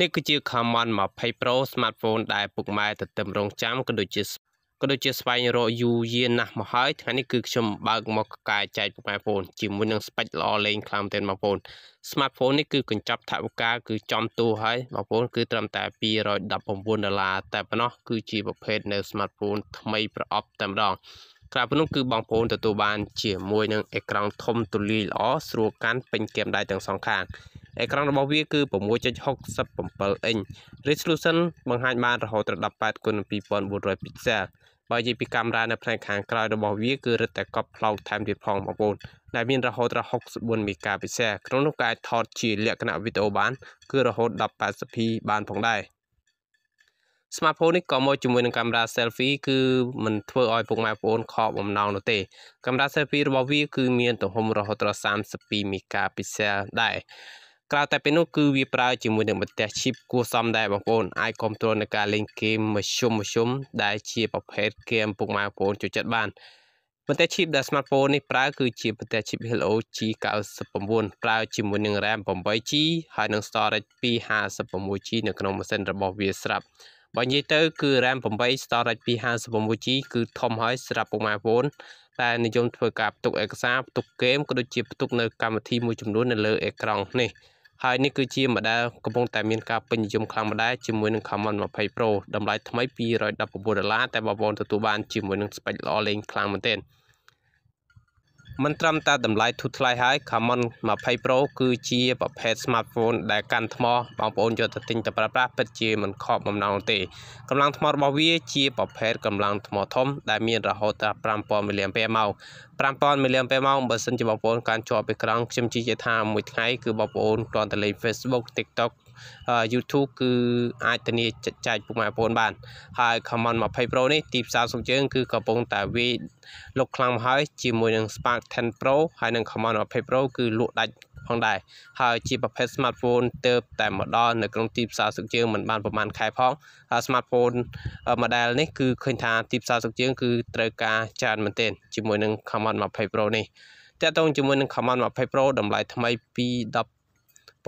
នេះគឺជា Common 20 Pro smartphone ដែលពុកម៉ែទទឹមរង់ចាំក៏ដូចជាក៏ដូចជាស្វែងរកយូរយារណាស់មកហើយថ្ងៃនេះគឺខ្ញុំបើកមកកាយចែកពុកម៉ែបងប្អូនជាមួយនឹងស្ប៉ិចល្អលេងខ្លាំងមែនបងប្អូន smartphone នេះគឺកញ្ចប់ថវិកាគឺចំទូហើយបងប្អូនគឺត្រឹមតែ219ដុល្លារតែប៉ុណ្ណោះគឺជាប្រភេទនៅ smartphone ថ្មីប្រអប់តែម្ដងក្រៅពីនោះគឺបងប្អូនទទួលបាន ជាមួយនឹងអេក្រង់ធំទូលាយល្អស្រួលកាន់ពេញគែមដៃទាំងសងខាងអេក្រង់របស់វាគឺ6.67អ៊ីន Resolution បង្ហាញបានរហូតដល់18គុណ2400 pixel បើនិយាយពីកាមេរ៉ានៅផ្នែកខាងក្រោយ របស់វាគឺរឹតតែកប់ផ្លោកថែមទៀតផងបងប្អូនដែលមានរហូតដល់64មេហ្គាពិសេសក្នុងនោះក៏អាចថត ជាលក្ខណៈវីដេអូបានគឺរហូតដល់ 80p បានផងដែរ smartphone នេះក៏មកជាមួយនឹងកាមេរ៉ា selfie គឺมันធ្វើឲ្យពុកម៉ែបងប្អូនខកបំណងនោះទេកាមេរ៉ា selfie របស់វា គឺ មានទំហំរហូតដល់32មេហ្គាពិសេសដែរក្រៅតែពេលនោះគឺវាប្រើជាមួយនឹងបន្ទះឈីបគួសមដែរបងប្អូនអាចគ្រប់គ្រងនៅការលេងហ្គេមមធ្យមមធ្យមដែលជា ប្រភេទហ្គេមពុកម៉ែបងប្អូនចូលចិត្តបានបន្ទះឈីបដែល smartphone នេះប្រើគឺជាបន្ទះឈីប Hello G99 ប្រើ ជាមួយនឹង RAM 8GB ហើយនឹង storage 256GB នៅក្នុងម៉ាស៊ីនរបស់វាស្រាប់បើនិយាយទៅ គឺ RAM 8 storage 256GB គឺធំហើយសម្រាប់ពុកម៉ែបងប្អូនតែនិយមធ្វើការផ្ទុកឯកសារផ្ទុកហ្គេមក៏ដូចជាផ្ទុកនៅកម្មវិធីមួយចំនួននៅលើអេក្រង់នេះ។ហើយនេះគឺជាម៉ូដែលកំពុងតែមានការពេញនិយមខ្លាំងម្ដងជាមួយនឹង Common 20 Pro តម្លៃថ្មី219ដុល្លារតែបងប្អូនទទួលបានជាមួយនឹងស្ពេចល្អលេងខ្លាំងមែនទែន។មិនត្រឹមតែតម្លៃធូរថ្លៃហើយ Common 20 Pro គឺជាប្រភេទ smartphone ដែលកាន់ថ្ម បងប្អូនយកទៅទិញទៅប្រើប្រាស់ពិតជាមិនខកបំណងទេកម្លាំងថ្មរបស់វាជាប្រភេទកម្លាំងថ្ម ធំ ដែលមានរហូតដល់5000 mAh ម៉ោង5000 mAh ម៉ោងបើសិនជាបងប្អូន កាន់ជាប់ពីក្រង់ខ្ញុំជឿជាក់ថាមួយថ្ងៃគឺបងប្អូនគ្រាន់តែលេង Facebook TikTok YouTube គឺអាចធានាចែកពុកម៉ែបងប្អូនបាន ហើយ Common 20 Pro នេះទីផ្សារសុំជើង គឺកំពុងតែវាយលុកខ្លាំងមកហើយជាមួយនឹង Spark 10 Pro ហើយនិង Common 20 Pro គឺលក់ដាច់ផងដែរហើយជាប្រភេទ smartphone ទៅតែមកដល់នៅក្នុងទីផ្សារសុខជើងមិនបានប្រហែលខែផងហើយ smartphone model នេះគឺឃើញថាទីផ្សារសុខជើង គឺត្រូវការច្រើនមែនទែនជាមួយនឹង Common 20 Pro នេះតើតោងជាមួយនឹង Common 20 Pro តម្លៃថ្មី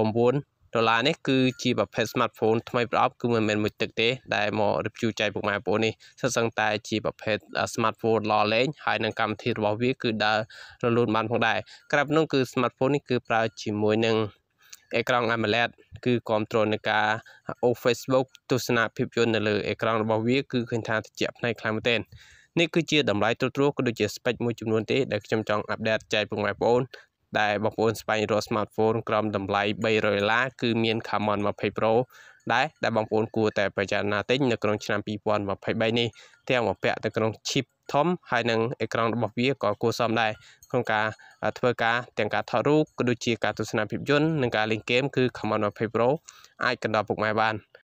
2 10 9ដុល្លារនេះគឺជាប្រភេទ smartphone ថ្មីប្រអប់គឺមិនមែនមួយទឹកទេ ដែលមក review ចែកពុកម៉ែបងប្អូននេះសិតសឹងតែជាប្រភេទ smartphone ល្អលេងហើយនឹងកម្មវិធីរបស់វា គឺដើររលូនបានផងដែរក្រៅនោះគឺ smartphone នេះគឺប្រើជាមួយនឹងអេក្រង់ AMOLED គឺគ្រប់គ្រងនឹងការអូ Facebook ទស្សនភាពយន្តនៅលើអេក្រង់របស់វា គឺឃើញថាត្រជាក់ផ្នែកខ្លាំងមែនទែននេះគឺជាតម្លៃត្រួសត្រាសក៏ដូចជាស្ពេចមួយចំនួនទេដែលខ្ញុំចង់អាប់ដេតចែកពុកម៉ែបងប្អូនដែលបងប្អូនស្វែងរក smartphone ក្រោមតម្លៃ300ដុល្លារគឺមាន Camon 20 Pro ដែរដែលបងប្អូនគួរតែពិចារណាទិញនៅក្នុងឆ្នាំ2023នេះទាំងបំពាក់ទៅក្នុង chip ធំហើយនឹងអេក្រង់របស់វាក៏គួរសមដែរក្នុងការធ្វើការទាំងការថតរូបក៏ដូចជាការទស្សនាភាពយន្តនិងការលេងហ្គេមគឺ Camon 20 Pro អាចកណ្ដោបពុកម៉ែបាន